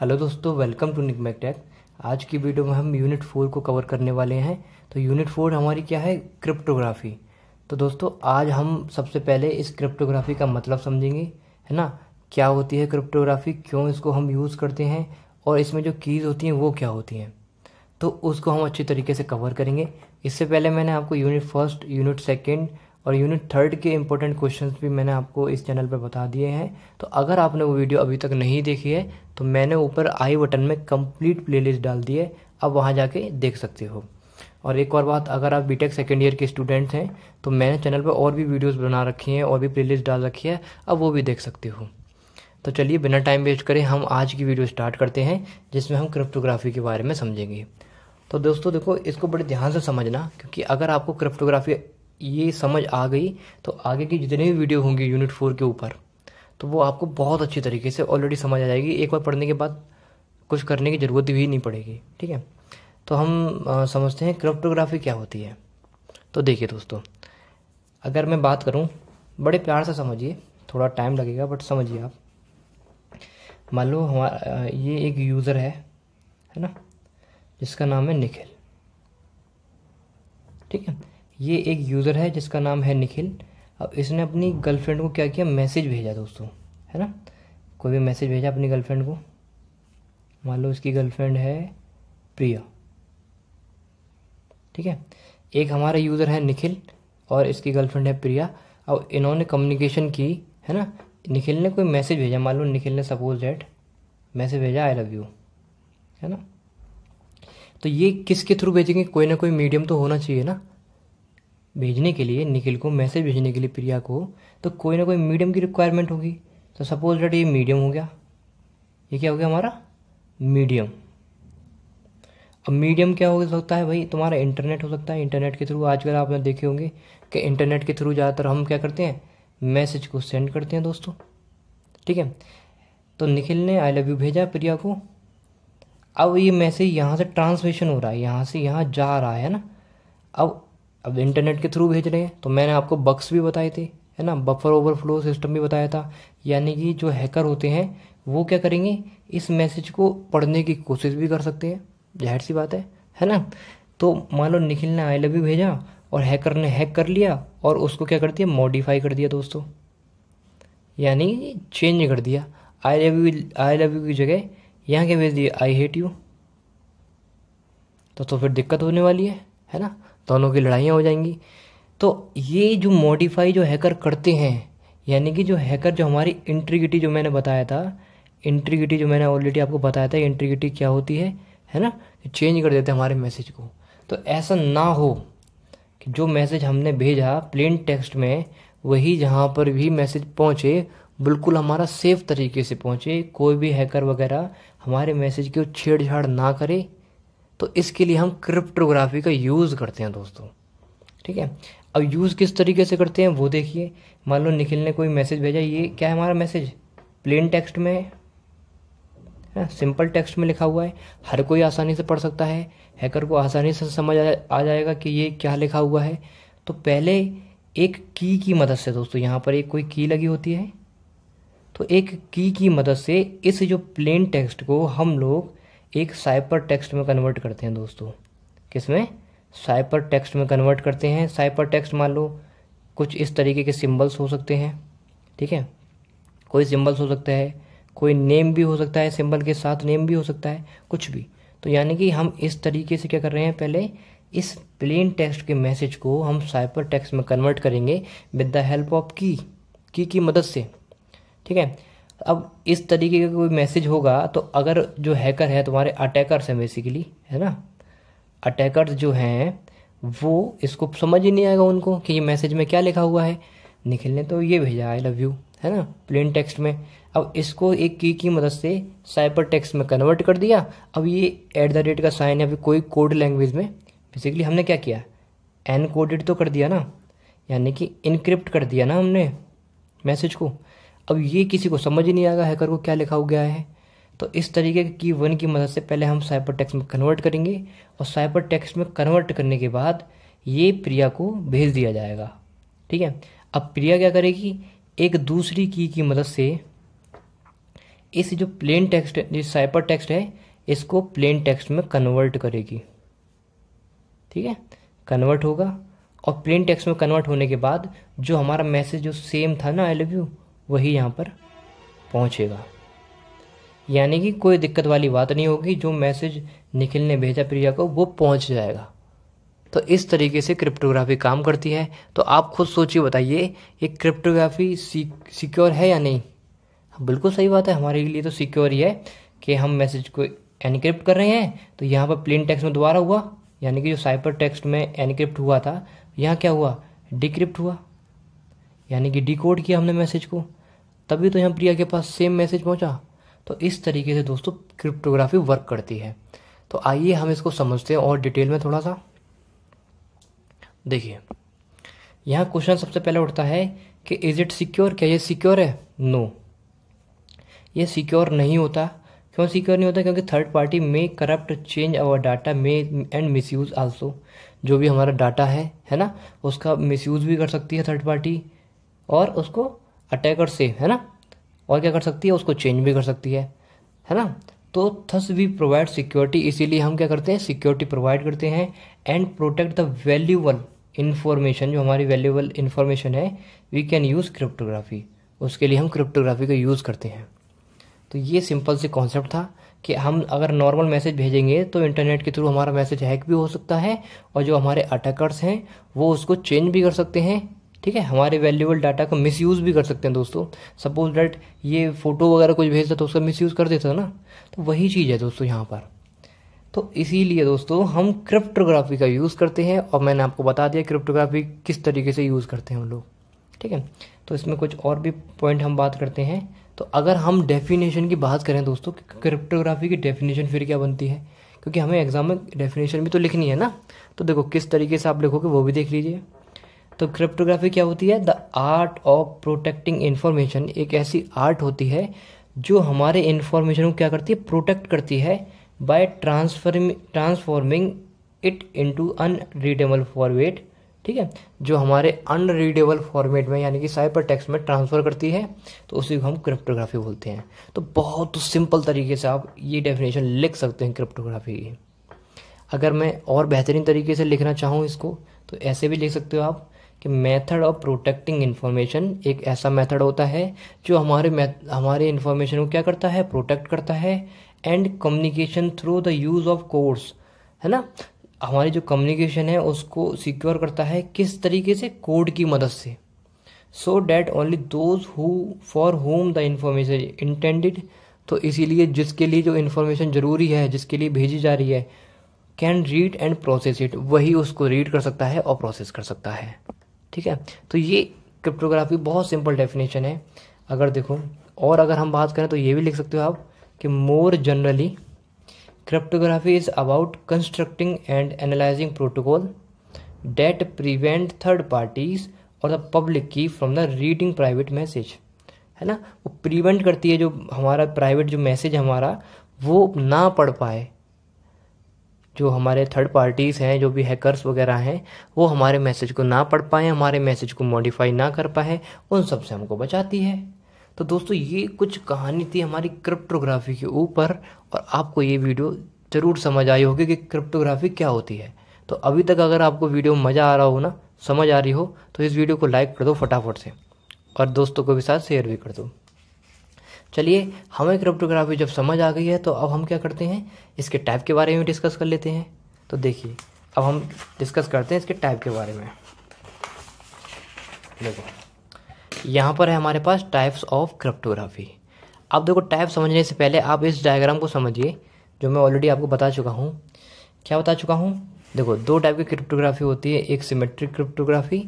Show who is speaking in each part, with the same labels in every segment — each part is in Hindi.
Speaker 1: हेलो दोस्तों वेलकम टू मैक टेक आज की वीडियो में हम यूनिट फोर को कवर करने वाले हैं तो यूनिट फोर हमारी क्या है क्रिप्टोग्राफी तो दोस्तों आज हम सबसे पहले इस क्रिप्टोग्राफी का मतलब समझेंगे है ना क्या होती है क्रिप्टोग्राफी क्यों इसको हम यूज़ करते हैं और इसमें जो कीज़ होती हैं वो क्या होती हैं तो उसको हम अच्छे तरीके से कवर करेंगे इससे पहले मैंने आपको यूनिट फर्स्ट यूनिट सेकेंड और यूनिट थर्ड के इम्पोर्टेंट क्वेश्चन भी मैंने आपको इस चैनल पर बता दिए हैं तो अगर आपने वो वीडियो अभी तक नहीं देखी है तो मैंने ऊपर आई बटन में कंप्लीट प्लेलिस्ट डाल दी है आप वहाँ जाके देख सकते हो और एक और बात अगर आप बीटेक सेकेंड ईयर के स्टूडेंट्स हैं तो मैंने चैनल पर और भी वीडियोस बना रखी हैं और भी प्लेलिस्ट डाल रखी है अब वो भी देख सकते हो तो चलिए बिना टाइम वेस्ट करें हम आज की वीडियो स्टार्ट करते हैं जिसमें हम क्रिप्टोग्राफी के बारे में समझेंगे तो दोस्तों देखो इसको बड़े ध्यान से समझना क्योंकि अगर आपको क्रिप्टोग्राफी ये समझ आ गई तो आगे की जितने भी वीडियो होंगी यूनिट फोर के ऊपर तो वो आपको बहुत अच्छी तरीके से ऑलरेडी समझ आ जाएगी एक बार पढ़ने के बाद कुछ करने की ज़रूरत भी नहीं पड़ेगी ठीक है तो हम आ, समझते हैं क्रिप्टोग्राफी क्या होती है तो देखिए दोस्तों अगर मैं बात करूँ बड़े प्यार से समझिए थोड़ा टाइम लगेगा बट समझिए आप मान लो हमारा ये एक यूज़र है है ना जिसका नाम है निखिल ठीक है ये एक यूज़र है जिसका नाम है निखिल अब इसने अपनी गर्लफ्रेंड को क्या किया मैसेज भेजा दोस्तों है ना कोई भी मैसेज भेजा अपनी गर्लफ्रेंड को मान लो इसकी गर्लफ्रेंड है प्रिया ठीक है एक हमारा यूज़र है निखिल और इसकी गर्लफ्रेंड है प्रिया और इन्होंने कम्युनिकेशन की है ना निखिल ने कोई मैसेज भेजा मान लो निखिल ने सपोज डेट मैसेज भेजा आई लव यू है ना तो ये किसके थ्रू भेजेंगे कोई ना कोई मीडियम तो होना चाहिए ना भेजने के लिए निखिल को मैसेज भेजने के लिए प्रिया को तो कोई ना कोई मीडियम की रिक्वायरमेंट होगी तो सपोज डेट ये मीडियम हो गया ये क्या हो गया हमारा मीडियम अब मीडियम क्या हो सकता है भाई तुम्हारा इंटरनेट हो सकता है इंटरनेट के थ्रू आजकल आपने देखे होंगे कि इंटरनेट के थ्रू ज़्यादातर हम क्या करते हैं मैसेज को सेंड करते हैं दोस्तों ठीक है तो निखिल ने आई लव यू भेजा प्रिया को अब ये मैसेज यहाँ से ट्रांसमिशन हो रहा है यहाँ से यहाँ जा रहा है ना अब अब इंटरनेट के थ्रू भेज रहे हैं तो मैंने आपको बक्स भी बताए थे है ना बफर ओवरफ्लो सिस्टम भी बताया था यानी कि जो हैकर होते हैं वो क्या करेंगे इस मैसेज को पढ़ने की कोशिश भी कर सकते हैं जाहिर सी बात है है ना तो मान लो निखिल ने आई लव यू भेजा और हैकर ने हैक कर लिया और उसको क्या कर दिया मॉडिफाई कर दिया दोस्तों यानी चेंज कर दिया I love you I love you की जगह यहाँ क्या भेज दिया आई हेट यू तो तो फिर दिक्कत होने वाली है है ना दोनों की लड़ाइयाँ हो जाएंगी तो ये जो मॉडिफाई जो हैकर करते हैं यानी कि जो हैकर जो हमारी इंट्रीगिटी जो मैंने बताया था इंट्रीगिटी जो मैंने ऑलरेडी आपको बताया था इंट्रीगिटी क्या होती है है ना चेंज कर देते हैं हमारे मैसेज को तो ऐसा ना हो कि जो मैसेज हमने भेजा प्लेन टेक्स्ट में वही जहाँ पर भी मैसेज पहुँचे बिल्कुल हमारा सेफ तरीके से पहुँचे कोई भी हैकर वगैरह हमारे मैसेज की छेड़छाड़ ना करे तो इसके लिए हम क्रिप्टोग्राफी का यूज़ करते हैं दोस्तों ठीक है अब यूज़ किस तरीके से करते हैं वो देखिए मान लो निखिल ने कोई मैसेज भेजा ये क्या है हमारा मैसेज प्लेन टेक्स्ट में है हाँ, सिंपल टेक्स्ट में लिखा हुआ है हर कोई आसानी से पढ़ सकता है हैकर को आसानी से समझ आ जाएगा कि ये क्या लिखा हुआ है तो पहले एक की की मदद से दोस्तों यहाँ पर एक कोई की लगी होती है तो एक की की मदद से इस जो प्लेन टेक्स्ट को हम लोग एक साइपर टेक्स्ट में कन्वर्ट करते हैं दोस्तों किसमें साइपर टेक्स्ट में कन्वर्ट करते हैं साइपर टेक्स्ट मान लो कुछ इस तरीके के सिम्बल्स हो सकते हैं ठीक है कोई सिम्बल्स हो सकता है कोई नेम भी हो सकता है सिम्बल के साथ नेम भी हो सकता है कुछ भी तो यानी कि हम इस तरीके से क्या कर रहे हैं पहले इस प्लेन टेक्स्ट के मैसेज को हम साइपर टेक्स्ट में कन्वर्ट करेंगे with the help of key key की मदद से ठीक है अब इस तरीके का कोई मैसेज होगा तो अगर जो हैकर है तुम्हारे अटैकर्स हैं बेसिकली है ना अटैकर्स जो हैं वो इसको समझ ही नहीं आएगा उनको कि ये मैसेज में क्या लिखा हुआ है निखिल ने तो ये भेजा आई लव यू है ना प्लेन टेक्स्ट में अब इसको एक की की मदद से साइबर टेक्स्ट में कन्वर्ट कर दिया अब ये एट द रेट का साइन है अभी कोई कोड लैंग्वेज में बेसिकली हमने क्या किया एनकोडेड तो कर दिया ना यानी कि इनक्रिप्ट कर दिया ना हमने मैसेज को अब ये किसी को समझ ही नहीं आएगा हैकर को क्या लिखा हो गया है तो इस तरीके के की वन की मदद से पहले हम साइबर टेक्स्ट में कन्वर्ट करेंगे और साइबर टेक्स्ट में कन्वर्ट करने के बाद ये प्रिया को भेज दिया जाएगा ठीक है अब प्रिया क्या करेगी एक दूसरी की की मदद से इस जो प्लेन टेक्स्ट जो साइपर टेक्स्ट है इसको प्लेन टेक्स्ट में कन्वर्ट करेगी ठीक है कन्वर्ट होगा और प्लेन टेक्स्ट में कन्वर्ट होने के बाद जो हमारा मैसेज जो सेम था ना आई लव यू वही यहाँ पर पहुँचेगा यानी कि कोई दिक्कत वाली बात नहीं होगी जो मैसेज निखिल ने भेजा प्रिया को वो पहुँच जाएगा तो इस तरीके से क्रिप्टोग्राफी काम करती है तो आप खुद सोचिए बताइए ये क्रिप्टोग्राफी सिक्योर है या नहीं बिल्कुल सही बात है हमारे लिए तो सिक्योर ही है कि हम मैसेज को एनक्रिप्ट कर रहे हैं तो यहाँ पर प्लेन टेक्स्ट में दोबारा हुआ यानी कि जो साइबर टेक्स्ट में एनक्रिप्ट हुआ था यहाँ क्या हुआ डिक्रिप्ट हुआ यानी कि डिकोड किया हमने मैसेज को तभी तो यहाँ प्रिया के पास सेम मैसेज पहुँचा तो इस तरीके से दोस्तों क्रिप्टोग्राफी वर्क करती है तो आइए हम इसको समझते हैं और डिटेल में थोड़ा सा देखिए यहाँ क्वेश्चन सबसे पहले उठता है कि इज़ इट सिक्योर क्या ये सिक्योर है नो no. ये सिक्योर नहीं होता क्यों सिक्योर नहीं होता क्योंकि third party may corrupt change our data may and misuse also जो भी हमारा डाटा है है ना उसका मिसयूज भी कर सकती है थर्ड पार्टी और उसको अटैक से सेव है ना और क्या कर सकती है उसको चेंज भी कर सकती है है ना तो थस वी प्रोवाइड सिक्योरिटी इसीलिए हम क्या करते हैं सिक्योरिटी प्रोवाइड करते हैं and protect the valuable information जो हमारी वैल्यूबल इन्फॉर्मेशन है वी कैन यूज़ क्रिप्टोग्राफी उसके लिए हम क्रिप्टोग्राफी का यूज़ करते हैं तो ये सिंपल से कॉन्सेप्ट था कि हम अगर नॉर्मल मैसेज भेजेंगे तो इंटरनेट के थ्रू हमारा मैसेज हैक भी हो सकता है और जो हमारे अटैकर्स हैं वो उसको चेंज भी कर सकते हैं ठीक है हमारे वैल्यूबल डाटा का मिसयूज़ भी कर सकते हैं दोस्तों सपोज डैट ये फ़ोटो वगैरह कुछ भेजता तो उसका मिसयूज़ कर देता ना तो वही चीज़ है दोस्तों यहाँ पर तो इसीलिए दोस्तों हम क्रिप्टोग्राफी का यूज़ करते हैं और मैंने आपको बता दिया क्रिप्टोग्राफी किस तरीके से यूज़ करते हैं हम लोग ठीक है तो इसमें कुछ और भी पॉइंट हम बात करते हैं तो अगर हम डेफिनेशन की बात करें दोस्तों क्रिप्टोग्राफी की डेफिनेशन फिर क्या बनती है क्योंकि हमें एग्ज़ाम में डेफिनेशन भी तो लिखनी है ना तो देखो किस तरीके से आप लिखोगे वो भी देख लीजिए तो क्रिप्टोग्राफी क्या होती है the art of protecting information एक ऐसी आर्ट होती है जो हमारे इन्फॉर्मेशन को क्या करती है प्रोटेक्ट करती है by transform transforming it into unreadable format ठीक है जो हमारे अनरीडेबल फॉर्मेट में यानी कि साइबर टेक्स्ट में ट्रांसफ़र करती है तो उसी को हम क्रिप्टोग्राफी बोलते हैं तो बहुत सिंपल तरीके से आप ये डेफिनेशन लिख सकते हैं क्रिप्टोग्राफी की अगर मैं और बेहतरीन तरीके से लिखना चाहूँ इसको तो ऐसे भी लिख सकते हो आप कि मेथड ऑफ प्रोटेक्टिंग इन्फॉर्मेशन एक ऐसा मेथड होता है जो हमारे हमारे इन्फॉर्मेशन को क्या करता है प्रोटेक्ट करता है and communication through the use of codes है ना हमारी जो कम्युनिकेशन है उसको सिक्योर करता है किस तरीके से कोड की मदद से so that only those who for whom the information intended तो इसीलिए जिसके लिए जो इन्फॉर्मेशन ज़रूरी है जिसके लिए भेजी जा रही है can read and process it वही उसको रीड कर सकता है और प्रोसेस कर सकता है ठीक है तो ये क्रिप्टोग्राफी बहुत सिंपल डेफिनेशन है अगर देखो और अगर हम बात करें तो ये भी लिख सकते हो आप कि more generally cryptography is about constructing and analysing protocols that prevent third parties or the public की from the reading private message है ना वो प्रिवेंट करती है जो हमारा प्राइवेट जो मैसेज हमारा वो ना पढ़ पाए जो हमारे थर्ड पार्टीज़ हैं जो भी हैकर्स वगैरह हैं वो हमारे मैसेज को ना पढ़ पाएँ हमारे मैसेज को मॉडिफाई ना कर पाएँ उन सब से हमको बचाती है तो दोस्तों ये कुछ कहानी थी हमारी क्रिप्टोग्राफी के ऊपर और आपको ये वीडियो ज़रूर समझ आई होगी कि क्रिप्टोग्राफी क्या होती है तो अभी तक अगर आपको वीडियो मज़ा आ रहा हो ना समझ आ रही हो तो इस वीडियो को लाइक कर दो फटाफट से और दोस्तों को भी साथ शेयर भी कर दो चलिए हमें क्रिप्टोग्राफी जब समझ आ गई है तो अब हम क्या करते हैं इसके टाइप के बारे में डिस्कस कर लेते हैं तो देखिए अब हम डिस्कस करते हैं इसके टाइप के बारे में देखो यहाँ पर है हमारे पास टाइप्स ऑफ क्रिप्टोग्राफी अब देखो टाइप समझने से पहले आप इस डायग्राम को समझिए जो मैं ऑलरेडी आपको बता चुका हूँ क्या बता चुका हूँ देखो दो टाइप की क्रिप्टोग्राफी होती है एक सिमेट्रिक क्रिप्टोग्राफी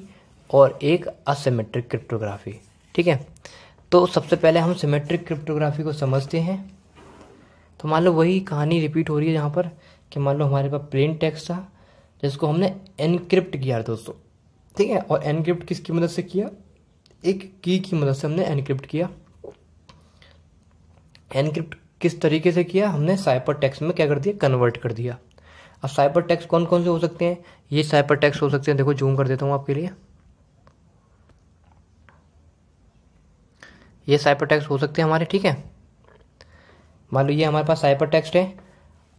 Speaker 1: और एक असिमेट्रिक क्रिप्टोग्राफी ठीक है तो सबसे पहले हम सिमेट्रिक क्रिप्टोग्राफी को समझते हैं तो मान लो वही कहानी रिपीट हो रही है यहाँ पर कि मान लो हमारे पास प्लेन टेक्स्ट था जिसको हमने एनक्रिप्ट किया था दोस्तों ठीक है और एनक्रिप्ट किसकी मदद से किया एक की की मदद से हमने एनक्रिप्ट किया एनक्रिप्ट किस तरीके से किया हमने साइपर टेक्स में क्या कर दिया कन्वर्ट कर दिया अब साइपर टेक्स कौन कौन से हो सकते हैं ये साइपर टेक्स हो सकते हैं देखो जूम कर देता हूँ आपके लिए ये साइपर टेक्स्ट हो सकते हैं हमारे ठीक है मान लो ये हमारे पास साइपर टेक्स्ट है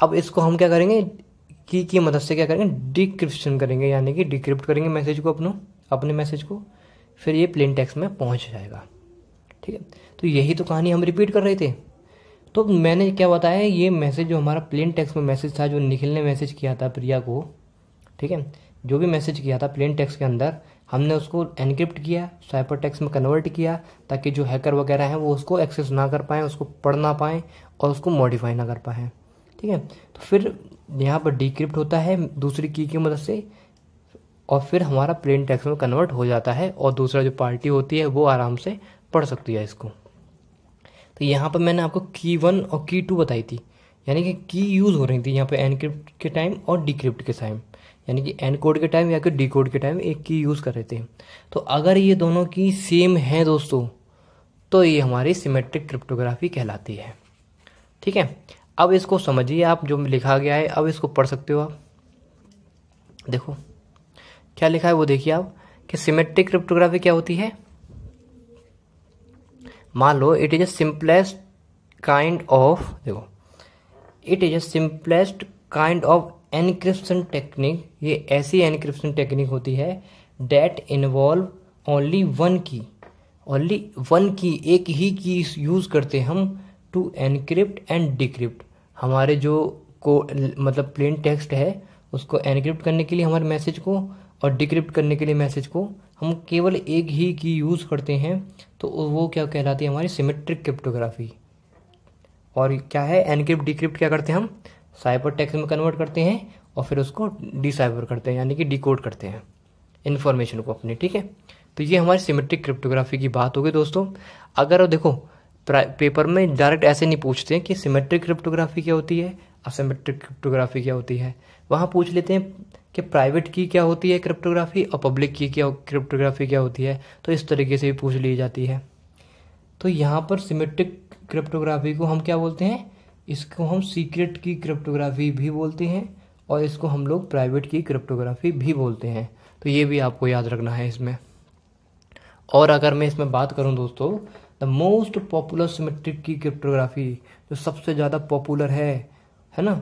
Speaker 1: अब इसको हम क्या करेंगे की की मदद से क्या करेंगे डिक्रिप्शन करेंगे यानी कि डिक्रिप्ट करेंगे मैसेज को अपनों अपने मैसेज को फिर ये प्लेन टेक्स्ट में पहुंच जाएगा ठीक है तो यही तो कहानी हम रिपीट कर रहे थे तो मैंने क्या बताया ये मैसेज जो हमारा प्लेन टेक्स्ट में मैसेज था जो निखिल ने मैसेज किया था प्रिया को ठीक है जो भी मैसेज किया था प्लेन टेक्स्ट के अंदर हमने उसको एनक्रिप्ट किया साइपर टेक्स्ट में कन्वर्ट किया ताकि जो हैकर वगैरह हैं वो उसको एक्सेस ना कर पाएँ उसको पढ़ ना पाएँ और उसको मॉडिफाई ना कर पाएँ ठीक है तो फिर यहाँ पर डिक्रिप्ट होता है दूसरी की की मदद से और फिर हमारा प्लेन टेक्स्ट में कन्वर्ट हो जाता है और दूसरा जो पार्टी होती है वो आराम से पढ़ सकती है इसको तो यहाँ पर मैंने आपको की वन और की टू बताई थी यानी कि की यूज़ हो रही थी यहाँ पर एनक्रिप्ट के टाइम और डिक्रिप्ट के टाइम यानी कि एन कोड के टाइम या फिर डी कोड के टाइम एक की यूज़ कर रहे थे तो अगर ये दोनों की सेम है दोस्तों तो ये हमारी सिमेट्रिक क्रिप्टोग्राफी कहलाती है ठीक है अब इसको समझिए आप जो लिखा गया है अब इसको पढ़ सकते हो आप देखो क्या लिखा है वो देखिए आप कि सिमेट्रिक क्रिप्टोग्राफी क्या होती है मान लो it is a simplest kind of देखो it is a simplest kind of encryption technique ये ऐसी एनक्रिप्शन टेक्निक होती है that involve only one key only one key एक ही की यूज़ करते हम टू एनक्रिप्ट एंड डिक्रिप्ट हमारे जो को मतलब प्लेन टेक्स्ट है उसको एनक्रिप्ट करने के लिए हमारे मैसेज को और डिक्रिप्ट करने के लिए मैसेज को हम केवल एक ही की यूज़ करते हैं तो वो क्या कहलाती है हमारी सिमेट्रिक क्रिप्टोग्राफी और क्या है एनक्रिप्ट डिक्रिप्ट क्या करते हैं हम साइबर टेक्स्ट में कन्वर्ट करते हैं और फिर उसको डिसाइबर करते हैं यानी कि डिकोड करते हैं इन्फॉर्मेशन को अपनी ठीक है तो ये हमारी सिमेट्रिक क्रिप्टोग्राफी की बात होगी दोस्तों अगर देखो पेपर में डायरेक्ट ऐसे नहीं पूछते हैं कि सिमेट्रिक क्रिप्टोग्राफी क्या होती है असिमेट्रिक क्रिप्टोग्राफी क्या होती है वहाँ पूछ लेते हैं कि प्राइवेट की क्या होती है क्रिप्टोग्राफी और पब्लिक की क्या क्रिप्टोग्राफी क्या होती है तो इस तरीके से भी पूछ ली जाती है तो यहाँ पर सिमेट्रिक क्रिप्टोग्राफी को हम क्या बोलते हैं इसको हम सीक्रेट की क्रिप्टोग्राफी भी बोलते हैं और इसको हम लोग प्राइवेट की क्रिप्टोग्राफी भी बोलते हैं तो ये भी आपको याद रखना है इसमें और अगर मैं इसमें बात करूं दोस्तों the most popular symmetric key cryptography जो सबसे ज़्यादा पॉपुलर है है ना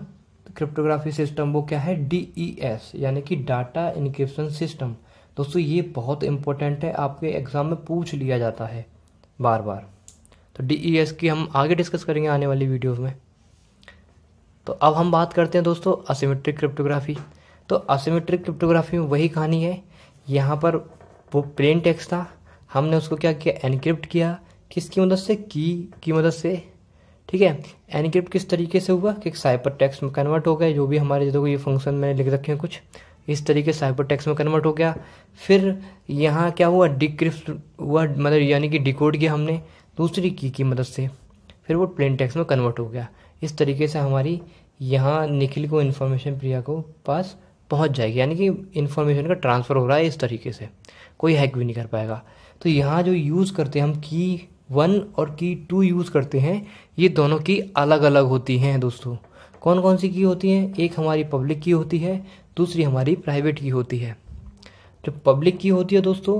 Speaker 1: क्रिप्टोग्राफी सिस्टम वो क्या है डी ई एस यानी कि डाटा इनक्रिप्शन सिस्टम दोस्तों ये बहुत इंपॉर्टेंट है आपके एग्ज़ाम में पूछ लिया जाता है बार बार तो डी ई एस की हम आगे डिस्कस करेंगे आने वाली वीडियोज़ में तो अब हम बात करते हैं दोस्तों असीमेट्रिक क्रिप्टोग्राफी तो असीमेट्रिक क्रिप्टोग्राफी में वही कहानी है यहाँ पर वो प्लेन टेक्स्ट था हमने उसको क्या किया एनक्रिप्ट किया किसकी मदद से की की मदद से ठीक है एनक्रिप्ट किस तरीके से हुआ कि साइबर टेक्स्ट में कन्वर्ट हो गया जो भी हमारे जो ये फंक्शन मैंने लिख रखे हैं कुछ इस तरीके से साइबर टेक्स्ट में कन्वर्ट हो गया फिर यहाँ क्या हुआ डिक्रिप्ट हुआ मतलब यानी कि डिकोड किया हमने दूसरी की की मदद से फिर वो प्लेन टेक्स्ट में कन्वर्ट हो गया इस तरीके से हमारी यहाँ निखिल को इन्फॉर्मेशन प्रिया को पास पहुँच जाएगी यानी कि इन्फॉर्मेशन का ट्रांसफ़र हो रहा है इस तरीके से कोई हैक भी नहीं कर पाएगा तो यहाँ जो यूज़ करते हैं हम की वन और की टू यूज़ करते हैं ये दोनों की अलग अलग होती हैं दोस्तों कौन कौन सी की होती हैं एक हमारी पब्लिक की होती है दूसरी हमारी प्राइवेट की होती है जो पब्लिक की होती है दोस्तों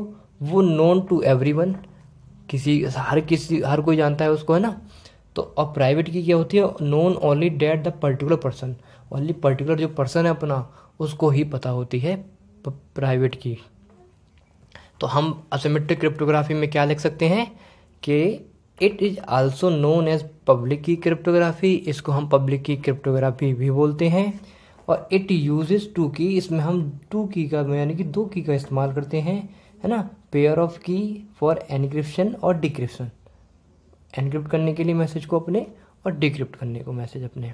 Speaker 1: वो नोन टू एवरी किसी हर किसी हर कोई जानता है उसको है ना तो अब प्राइवेट की क्या होती है known only that the particular person only particular जो पर्सन है अपना उसको ही पता होती है प्राइवेट की तो हम असिमेट्रिक क्रिप्टोग्राफी में क्या लिख सकते हैं कि it is also known as public key cryptography इसको हम पब्लिक की क्रिप्टोग्राफी भी बोलते हैं और इट यूजेस टू की इसमें हम टू की का यानी कि दो की का इस्तेमाल करते हैं है ना pair of key for encryption और डिक्रिप्शन एनक्रिप्ट करने के लिए मैसेज को अपने और डिक्रिप्ट करने को मैसेज अपने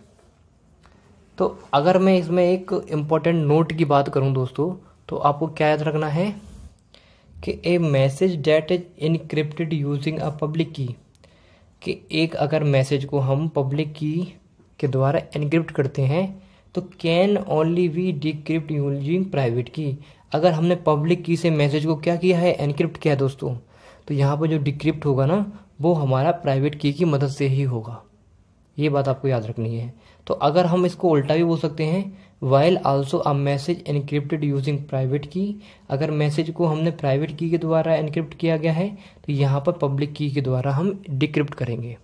Speaker 1: तो अगर मैं इसमें एक इम्पॉर्टेंट नोट की बात करूं दोस्तों तो आपको क्या याद रखना है कि a message that is encrypted using a public key कि एक अगर मैसेज को हम पब्लिक की के द्वारा एनक्रिप्ट करते हैं तो can only we decrypt using private key अगर हमने पब्लिक की से मैसेज को क्या किया है एनक्रिप्ट किया है दोस्तों तो यहाँ पर जो डिक्रिप्ट होगा ना वो हमारा प्राइवेट की की मदद से ही होगा ये बात आपको याद रखनी है तो अगर हम इसको उल्टा भी बोल सकते हैं while also a message encrypted using private key अगर मैसेज को हमने प्राइवेट की के द्वारा इनक्रिप्ट किया गया है तो यहाँ पर पब्लिक की के द्वारा हम डिक्रिप्ट करेंगे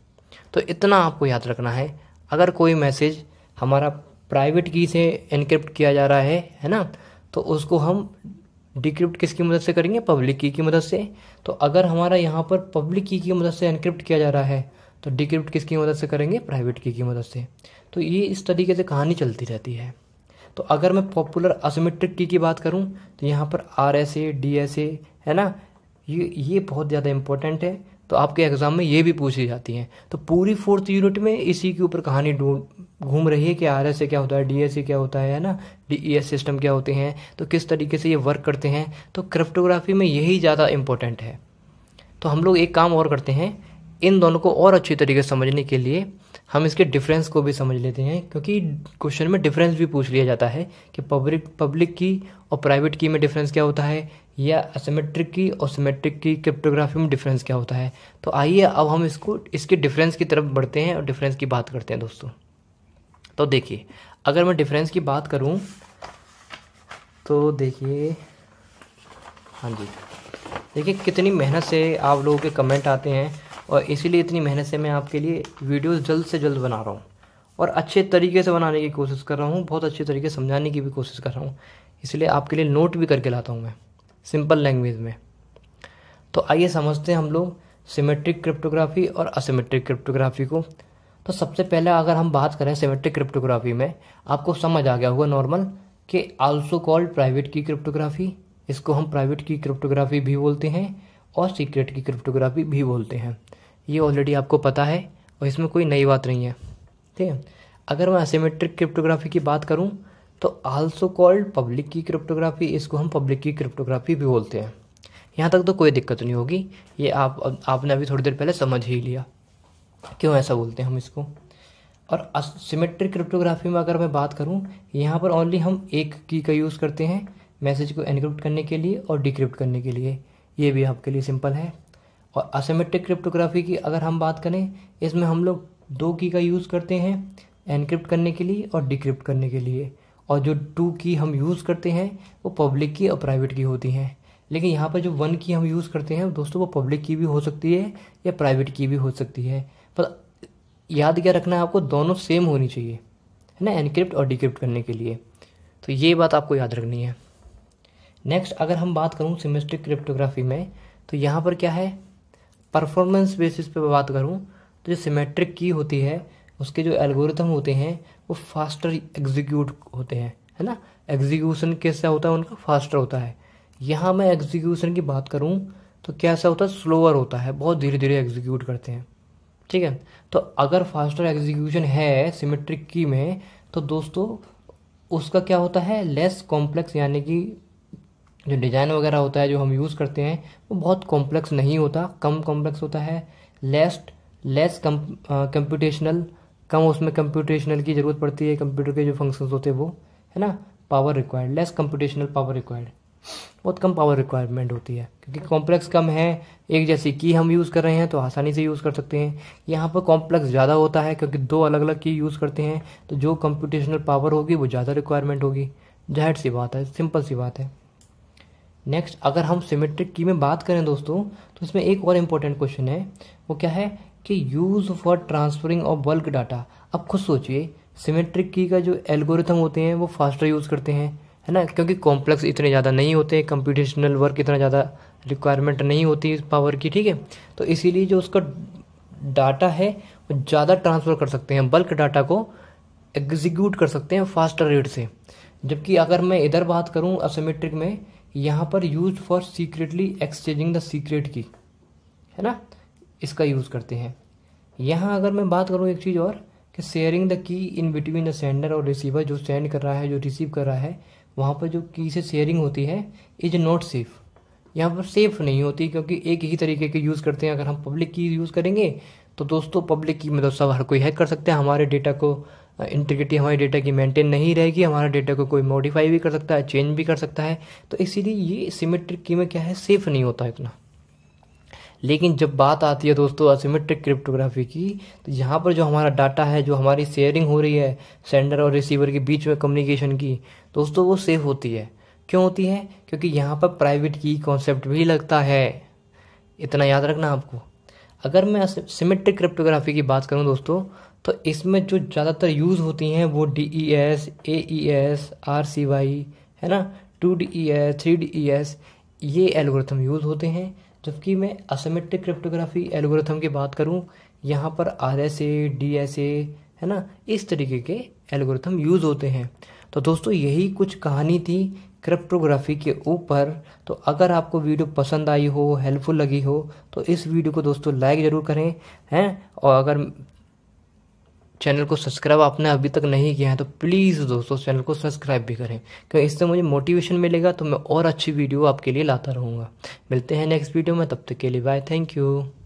Speaker 1: तो इतना आपको याद रखना है अगर कोई मैसेज हमारा प्राइवेट की से इनक्रिप्ट किया जा रहा है है ना तो उसको हम डिक्रिप्ट किसकी मदद से करेंगे पब्लिक की की मदद से तो अगर हमारा यहाँ पर पब्लिक की की मदद से इनक्रिप्ट किया जा रहा है तो डिक्रिप्ट किसकी मदद से करेंगे प्राइवेट की की मदद से तो ये इस तरीके से कहानी चलती रहती है तो अगर मैं पॉपुलर असमेट्रिक की की बात करूँ तो यहाँ पर R S A D S A है ना ये ये बहुत ज़्यादा इम्पोर्टेंट है तो आपके एग्ज़ाम में ये भी पूछी जाती हैं तो पूरी फोर्थ यूनिट में इसी के ऊपर कहानी घूम रही है कि आर एस क्या होता है डी एस क्या होता है ना डी ई एस सिस्टम क्या होते हैं तो किस तरीके से ये वर्क करते हैं तो क्रिप्टोग्राफी में यही ज़्यादा इम्पोर्टेंट है तो हम लोग एक काम और करते हैं इन दोनों को और अच्छी तरीके से समझने के लिए हम इसके डिफरेंस को भी समझ लेते हैं क्योंकि क्वेश्चन में डिफरेंस भी पूछ लिया जाता है कि पब्लिक पब्लिक की और प्राइवेट की में डिफरेंस क्या होता है या असीमेट्रिक की और सीमेट्रिक की क्रिप्टोग्राफी में डिफरेंस क्या होता है तो आइए अब हम इसको इसके डिफरेंस की तरफ बढ़ते हैं और डिफरेंस की बात करते हैं दोस्तों तो देखिए अगर मैं डिफरेंस की बात करूँ तो देखिए हाँ जी देखिए कितनी मेहनत से आप लोगों के कमेंट आते हैं और इसीलिए इतनी मेहनत से मैं आपके लिए वीडियोस जल्द से जल्द बना रहा हूँ और अच्छे तरीके से बनाने की कोशिश कर रहा हूँ बहुत अच्छे तरीके से समझाने की भी कोशिश कर रहा हूँ इसलिए आपके लिए नोट भी करके लाता हूँ मैं सिंपल लैंग्वेज में तो आइए समझते हैं हम लोग सिमेट्रिक क्रिप्टोग्राफी और असिमेट्रिक क्रिप्टोग्राफी को तो सबसे पहले अगर हम बात करें सिमेट्रिक क्रिप्टोग्राफी में आपको समझ आ गया होगा नॉर्मल कि also called private key cryptography इसको हम प्राइवेट की क्रिप्टोग्राफी भी बोलते हैं और सीक्रेट की क्रिप्टोग्राफी भी बोलते हैं ये ऑलरेडी आपको पता है और इसमें कोई नई बात नहीं है ठीक है अगर मैं असीमेट्रिक क्रिप्टोग्राफी की बात करूँ तो also called public key cryptography इसको हम पब्लिक की क्रिप्टोग्राफी भी बोलते हैं यहाँ तक तो कोई दिक्कत नहीं होगी ये आप आपने अभी थोड़ी देर पहले समझ ही लिया क्यों ऐसा बोलते हैं हम इसको और सिमेट्रिक क्रिप्टोग्राफी में अगर मैं बात करूँ यहाँ पर ओनली हम एक की का यूज़ करते हैं मैसेज को एनक्रिप्ट करने के लिए और डिक्रिप्ट करने के लिए ये भी आपके लिए सिंपल है और असीमेट्रिक क्रिप्टोग्राफी की अगर हम बात करें इसमें हम लोग दो की का यूज़ करते हैं एनक्रिप्ट करने के लिए और डिक्रिप्ट करने के लिए और जो टू की हम यूज़ करते हैं वो पब्लिक की और प्राइवेट की होती हैं लेकिन यहाँ पर जो वन की हम यूज़ करते हैं दोस्तों वो पब्लिक की भी हो सकती है या प्राइवेट की भी हो सकती है पर याद क्या रखना है आपको दोनों सेम होनी चाहिए है ना एनक्रिप्ट और डिक्रिप्ट करने के लिए तो ये बात आपको याद रखनी है नेक्स्ट अगर हम बात करूँ सिमेस्ट्रिक क्रिप्टोग्राफी में तो यहाँ पर क्या है परफॉर्मेंस बेसिस पे बात करूँ तो जो सिमेट्रिक की होती है उसके जो एल्गोरिथम होते हैं वो फास्टर एग्जीक्यूट होते हैं है ना एग्जीक्यूशन कैसा होता है उनका फास्टर होता है यहाँ मैं एग्जीक्यूशन की बात करूँ तो कैसा होता है स्लोअर होता है बहुत धीरे धीरे एग्जीक्यूट करते हैं ठीक है तो अगर फास्टर एग्जीक्यूशन है सिमेट्रिक की में तो दोस्तों उसका क्या होता है लेस कॉम्प्लेक्स यानी कि जो डिज़ाइन वगैरह होता है जो हम यूज़ करते हैं वो बहुत कॉम्प्लेक्स नहीं होता कम कॉम्प्लेक्स होता है लेस लेस कंप्यूटेशनल कम उसमें कंप्यूटेशनल की ज़रूरत पड़ती है कंप्यूटर के जो फंक्शंस होते हैं वो है ना power required less computational power required बहुत कम पावर रिक्वायरमेंट होती है क्योंकि कॉम्प्लेक्स कम है एक जैसी की हम यूज़ कर रहे हैं तो आसानी से यूज़ कर सकते हैं यहाँ पर कॉम्प्लेक्स ज़्यादा होता है क्योंकि दो अलग अलग की यूज़ करते हैं तो जो कंप्यूटेशनल पावर होगी वो ज़्यादा रिक्वायरमेंट होगी जाहिर सी बात है सिंपल सी बात है नेक्स्ट अगर हम सिमेट्रिक की में बात करें दोस्तों तो इसमें एक और इम्पोर्टेंट क्वेश्चन है वो क्या है कि use for transferring of bulk data अब खुद सोचिए सिमेट्रिक की का जो एल्गोरिथम होते हैं वो फास्टर यूज़ करते हैं है ना क्योंकि कॉम्प्लेक्स इतने ज़्यादा नहीं होते कंप्यूटेशनल वर्क इतना ज़्यादा रिक्वायरमेंट नहीं होती पावर की ठीक है तो इसीलिए जो उसका डाटा है वो ज़्यादा ट्रांसफ़र कर सकते हैं बल्क डाटा को एग्जीक्यूट कर सकते हैं फास्टर रेट से जबकि अगर मैं इधर बात करूँ असीमेट्रिक में यहाँ पर use for secretly exchanging the secret key है ना इसका यूज़ करते हैं यहाँ अगर मैं बात करूँ एक चीज़ और कि sharing the key in between the sender और रिसीवर जो सेंड कर रहा है जो रिसीव कर रहा है वहाँ पर जो की से शेयरिंग होती है इज नॉट सेफ़ यहाँ पर सेफ नहीं होती क्योंकि एक ही तरीके के यूज़ करते हैं अगर हम पब्लिक की यूज़ करेंगे तो दोस्तों पब्लिक की मतलब सब हर कोई हैक कर सकते हैं हमारे डेटा को इंटीग्रिटी हमारे डेटा की मेंटेन नहीं रहेगी हमारा डेटा को कोई मॉडिफाई भी कर सकता है चेंज भी कर सकता है तो इसीलिए ये सिमेट्रिक की में क्या है सेफ नहीं होता इतना लेकिन जब बात आती है दोस्तों असीमेट्रिक क्रिप्टोग्राफी की तो यहाँ पर जो हमारा डाटा है जो हमारी शेयरिंग हो रही है सेंडर और रिसीवर के बीच में कम्युनिकेशन की दोस्तों वो सेफ होती है क्यों होती है क्योंकि यहाँ पर प्राइवेट की कॉन्सेप्ट भी लगता है इतना याद रखना आपको अगर मैं सिमेट्रिक क्रिप्टोग्राफी की बात करूँ दोस्तों तो इसमें जो ज़्यादातर यूज़ होती हैं वो D E S A E S R C Y है ना two D E S three D E S ये एल्गोरिथम यूज़ होते हैं जबकि मैं असमेट्रिक क्रिप्टोग्राफी एल्गोरिथम की बात करूँ यहाँ पर R S A D S A है ना इस तरीके के एल्गोरिथम यूज़ होते हैं तो दोस्तों यही कुछ कहानी थी क्रिप्टोग्राफी के ऊपर तो अगर आपको वीडियो पसंद आई हो हेल्पफुल लगी हो तो इस वीडियो को दोस्तों लाइक ज़रूर करें हैं और अगर चैनल को सब्सक्राइब आपने अभी तक नहीं किया है तो प्लीज़ दोस्तों चैनल को सब्सक्राइब भी करें क्योंकि इससे मुझे मोटिवेशन मिलेगा तो मैं और अच्छी वीडियो आपके लिए लाता रहूँगा मिलते हैं नेक्स्ट वीडियो में तब तक के लिए बाय थैंक यू